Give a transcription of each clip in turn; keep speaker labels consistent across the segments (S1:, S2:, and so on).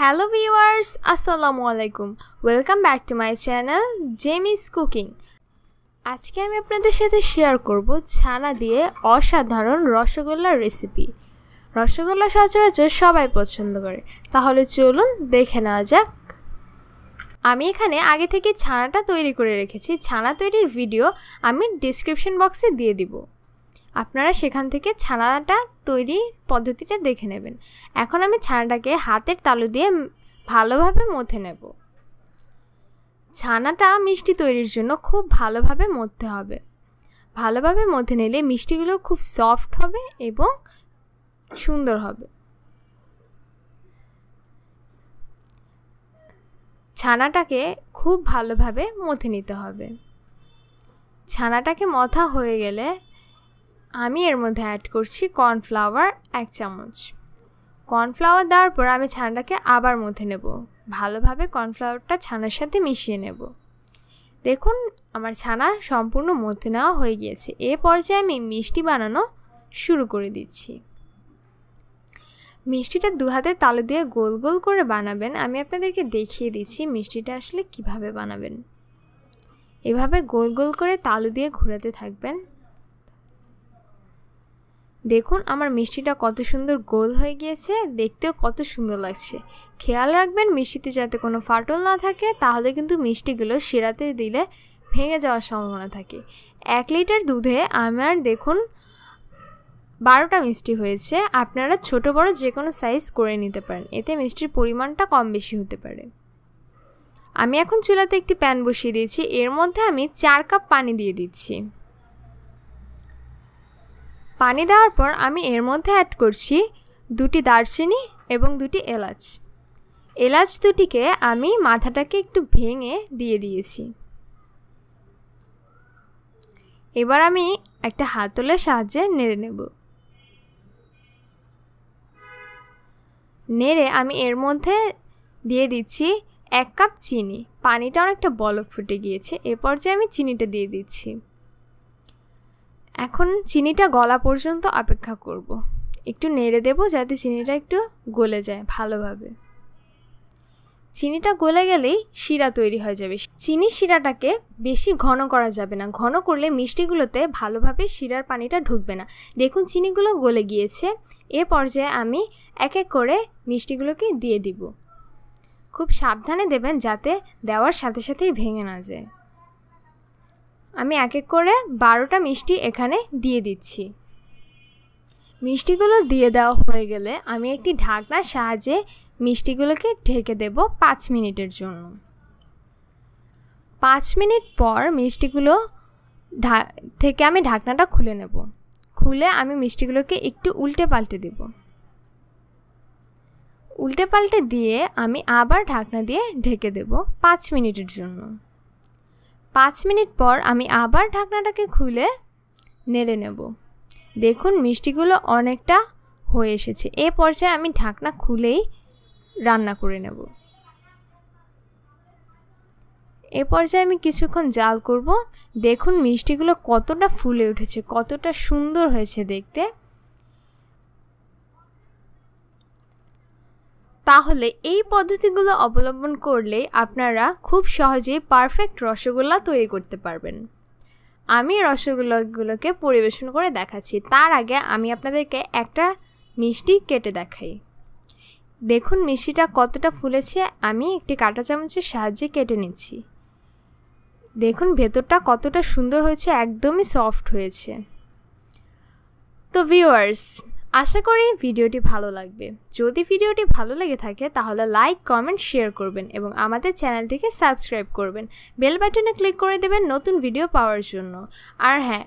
S1: Hello viewers আসসালামু আলাইকুম welcome back to my channel Jemis cooking আজকে আমি আপনাদের সাথে শেয়ার করব ছানা দিয়ে অসাধারণ রসগোল্লার রেসিপি রসগোল্লা সচরাচর সবাই পছন্দ করে তাহলে চলুন দেখে নেওয়া যাক আমি এখানে আগে থেকে ছানাটা তৈরি করে রেখেছি ছানা তৈরির ভিডিও আমি ডিসক্রিপশন বক্সে দিয়ে দিব আপনারা সেখান থেকে ছানাটা তৈরি পদ্ধতিটা দেখে নেবেন এখন আমি ছানাটাকে হাতের তালু দিয়ে ভালোভাবে মথে নেব ছানাটা মিষ্টি তৈরির জন্য খুব ভালোভাবে মধ্যে হবে ভালোভাবে মধ্যে নিলে মিষ্টিগুলো খুব সফট হবে এবং সুন্দর হবে ছানাটাকে খুব ভালোভাবে মথে নিতে হবে ছানাটাকে মথা হয়ে গেলে আমি এর মধ্যে অ্যাড করছি কর্নফ্লাওয়ার এক চামচ কর্নফ্লাওয়ার দেওয়ার পর আমি ছানাটাকে আবার মধ্যে নেব ভালোভাবে কর্নফ্লাওয়ারটা ছানার সাথে মিশিয়ে নেব দেখুন আমার ছানা সম্পূর্ণ মধ্যে নেওয়া হয়ে গিয়েছে এ পর্যায়ে আমি মিষ্টি বানানো শুরু করে দিচ্ছি মিষ্টিটা দু হাতে তালু দিয়ে গোল গোল করে বানাবেন আমি আপনাদেরকে দেখিয়ে দিচ্ছি মিষ্টিটা আসলে কিভাবে বানাবেন এভাবে গোল গোল করে তালু দিয়ে ঘোরাতে থাকবেন দেখুন আমার মিষ্টিটা কত সুন্দর গোল হয়ে গিয়েছে দেখতেও কত সুন্দর লাগছে খেয়াল রাখবেন মিষ্টিতে যাতে কোনো ফাটল না থাকে তাহলে কিন্তু মিষ্টিগুলো সেরাতে দিলে ভেঙে যাওয়ার সম্ভাবনা থাকে এক লিটার দুধে আমার দেখুন বারোটা মিষ্টি হয়েছে আপনারা ছোট বড় যে কোনো সাইজ করে নিতে পারেন এতে মিষ্টির পরিমাণটা কম বেশি হতে পারে আমি এখন চুলাতে একটি প্যান বসিয়ে দিয়েছি এর মধ্যে আমি চার কাপ পানি দিয়ে দিচ্ছি পানি দেওয়ার পর আমি এর মধ্যে অ্যাড করছি দুটি দারচিনি এবং দুটি এলাচ এলাচ দুটিকে আমি মাথাটাকে একটু ভেঙে দিয়ে দিয়েছি এবার আমি একটা হাতলের সাহায্যে নেড়ে নেব নেড়ে আমি এর মধ্যে দিয়ে দিচ্ছি এক কাপ চিনি পানিটা অনেকটা বলক ফুটে গিয়েছে এ পর্যায়ে আমি চিনিটা দিয়ে দিচ্ছি এখন চিনিটা গলা পর্যন্ত অপেক্ষা করব। একটু নেড়ে দেবো যাতে চিনিটা একটু গলে যায় ভালোভাবে চিনিটা গলে গেলেই শিরা তৈরি হয়ে যাবে চিনির শিরাটাকে বেশি ঘন করা যাবে না ঘন করলে মিষ্টিগুলোতে ভালোভাবে শিরার পানিটা ঢুকবে না দেখুন চিনিগুলো গলে গিয়েছে এ পর্যায়ে আমি এক এক করে মিষ্টিগুলোকে দিয়ে দিব খুব সাবধানে দেবেন যাতে দেওয়ার সাথে সাথেই ভেঙে না যায় আমি এক এক করে বারোটা মিষ্টি এখানে দিয়ে দিচ্ছি মিষ্টিগুলো দিয়ে দেওয়া হয়ে গেলে আমি একটি ঢাকনার সাহায্যে মিষ্টিগুলোকে ঢেকে দেব পাঁচ মিনিটের জন্য পাঁচ মিনিট পর মিষ্টিগুলো ঢা থেকে আমি ঢাকনাটা খুলে নেব খুলে আমি মিষ্টিগুলোকে একটু উল্টে পাল্টে দেব উল্টে পাল্টে দিয়ে আমি আবার ঢাকনা দিয়ে ঢেকে দেব পাঁচ মিনিটের জন্য পাঁচ মিনিট পর আমি আবার ঢাকনাটাকে খুলে নেড়ে নেব দেখুন মিষ্টিগুলো অনেকটা হয়ে এসেছে এ পর্যায়ে আমি ঢাকনা খুলেই রান্না করে নেব এ পর্যায়ে আমি কিছুক্ষণ জাল করব দেখুন মিষ্টিগুলো কতটা ফুলে উঠেছে কতটা সুন্দর হয়েছে দেখতে তাহলে এই পদ্ধতিগুলো অবলম্বন করলে আপনারা খুব সহজে পারফেক্ট রসগোল্লা তৈরি করতে পারবেন আমি রসগোল্লাগুলোকে পরিবেশন করে দেখাচ্ছি তার আগে আমি আপনাদেরকে একটা মিষ্টি কেটে দেখাই দেখুন মিষ্টিটা কতটা ফুলেছে আমি একটি কাঁটা চামচের সাহায্যে কেটে নিচ্ছি দেখুন ভেতরটা কতটা সুন্দর হয়েছে একদমই সফট হয়েছে তো ভিউয়ার্স আশা করি ভিডিওটি ভালো লাগবে যদি ভিডিওটি ভালো লেগে থাকে তাহলে লাইক কমেন্ট শেয়ার করবেন এবং আমাদের চ্যানেলটিকে সাবস্ক্রাইব করবেন বেল বাটনে ক্লিক করে দেবেন নতুন ভিডিও পাওয়ার জন্য আর হ্যাঁ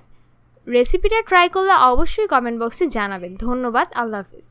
S1: রেসিপিটা ট্রাই করলে অবশ্যই কমেন্ট বক্সে জানাবেন ধন্যবাদ আল্লাহ হাফিজ